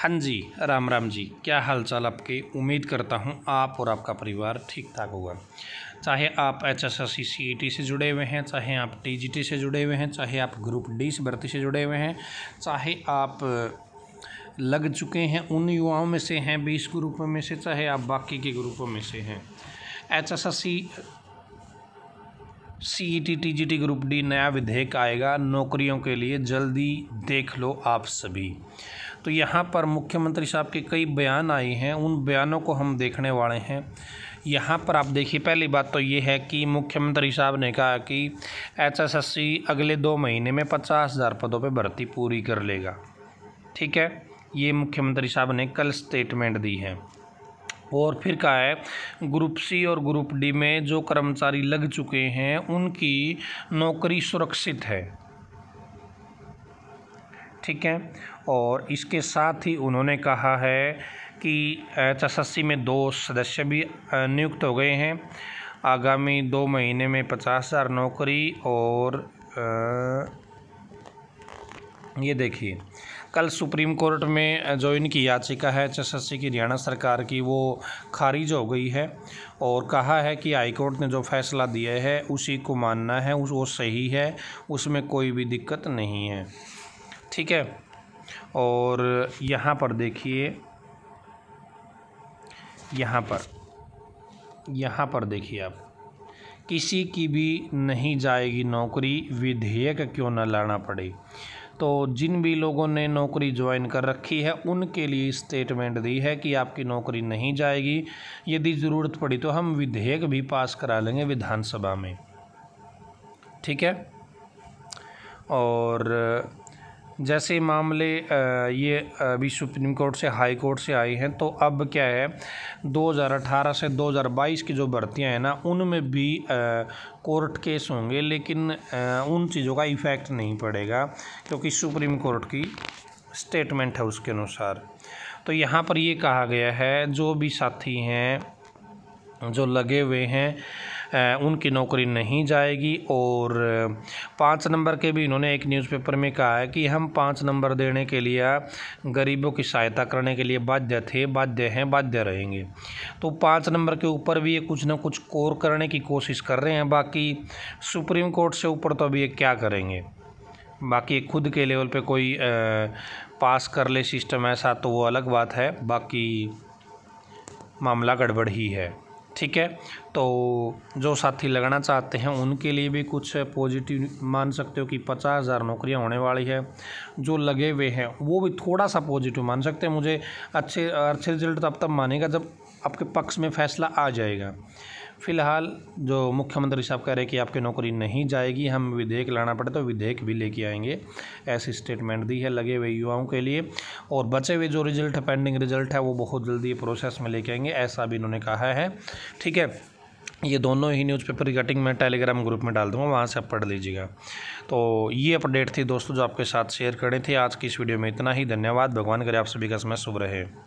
हाँ जी राम राम जी क्या हाल चाल आपके उम्मीद करता हूँ आप और आपका परिवार ठीक ठाक होगा चाहे आप H S S C C E T से जुड़े हुए हैं चाहे आप टी जी टी से जुड़े हुए हैं चाहे आप ग्रुप डी से भर्ती से जुड़े हुए हैं चाहे आप लग चुके हैं उन युवाओं में से हैं बीस ग्रुपों में से चाहे आप बाकी के ग्रुपों में से हैं H S S C C E T T G T group D नया विधेयक आएगा नौकरियों के लिए जल्दी देख लो आप सभी तो यहाँ पर मुख्यमंत्री साहब के कई बयान आए हैं उन बयानों को हम देखने वाले हैं यहाँ पर आप देखिए पहली बात तो ये है कि मुख्यमंत्री साहब ने कहा कि एचएसएससी अगले दो महीने में पचास हज़ार पदों पर भर्ती पूरी कर लेगा ठीक है ये मुख्यमंत्री साहब ने कल स्टेटमेंट दी है और फिर कहा है ग्रुप सी और ग्रुप डी में जो कर्मचारी लग चुके हैं उनकी नौकरी सुरक्षित है ठीक है और इसके साथ ही उन्होंने कहा है कि एच में दो सदस्य भी नियुक्त हो गए हैं आगामी दो महीने में पचास हज़ार नौकरी और आ, ये देखिए कल सुप्रीम कोर्ट में जो इनकी याचिका है एच की हरियाणा सरकार की वो खारिज हो गई है और कहा है कि हाई कोर्ट ने जो फैसला दिया है उसी को मानना है उस वो सही है उसमें कोई भी दिक्कत नहीं है ठीक है और यहाँ पर देखिए यहाँ पर यहाँ पर देखिए आप किसी की भी नहीं जाएगी नौकरी विधेयक क्यों न लाना पड़े तो जिन भी लोगों ने नौकरी ज्वाइन कर रखी है उनके लिए स्टेटमेंट दी है कि आपकी नौकरी नहीं जाएगी यदि ज़रूरत पड़ी तो हम विधेयक भी पास करा लेंगे विधानसभा में ठीक है और जैसे मामले ये अभी सुप्रीम कोर्ट से हाई कोर्ट से आए हैं तो अब क्या है 2018 से 2022 की जो भर्तियां हैं ना उनमें भी कोर्ट केस होंगे लेकिन उन चीज़ों का इफ़ेक्ट नहीं पड़ेगा क्योंकि सुप्रीम कोर्ट की स्टेटमेंट है उसके अनुसार तो यहाँ पर ये कहा गया है जो भी साथी हैं जो लगे हुए हैं उनकी नौकरी नहीं जाएगी और पाँच नंबर के भी इन्होंने एक न्यूज़पेपर में कहा है कि हम पाँच नंबर देने के लिए गरीबों की सहायता करने के लिए बाध्य थे बाध्य हैं बाध्य रहेंगे तो पाँच नंबर के ऊपर भी ये कुछ ना कुछ कोर करने की कोशिश कर रहे हैं बाकी सुप्रीम कोर्ट से ऊपर तो अभी ये क्या करेंगे बाकी खुद के लेवल पे कोई आ, पास कर ले सिस्टम ऐसा तो वो अलग बात है बाकी मामला गड़बड़ ही है ठीक है तो जो साथी लगना चाहते हैं उनके लिए भी कुछ पॉजिटिव मान सकते हो कि पचास हज़ार नौकरियाँ होने वाली है जो लगे हुए हैं वो भी थोड़ा सा पॉजिटिव मान सकते हैं मुझे अच्छे अच्छे रिजल्ट तब तब मानेगा जब आपके पक्ष में फैसला आ जाएगा फ़िलहाल जो मुख्यमंत्री साहब कह रहे हैं कि आपकी नौकरी नहीं जाएगी हम विधेयक लाना पड़े तो विधेयक भी लेके आएंगे ऐसी स्टेटमेंट दी है लगे हुए युवाओं के लिए और बचे हुए जो रिजल्ट पेंडिंग रिजल्ट है वो बहुत जल्दी प्रोसेस में लेके आएंगे ऐसा भी इन्होंने कहा है ठीक है ये दोनों ही न्यूज़पेपर की कटिंग मैं टेलीग्राम ग्रुप में डाल दूँगा वहाँ से आप पढ़ लीजिएगा तो ये अपडेट थी दोस्तों जो आपके साथ शेयर करें थे आज की इस वीडियो में इतना ही धन्यवाद भगवान करे आप सभी का समय शुभ रहे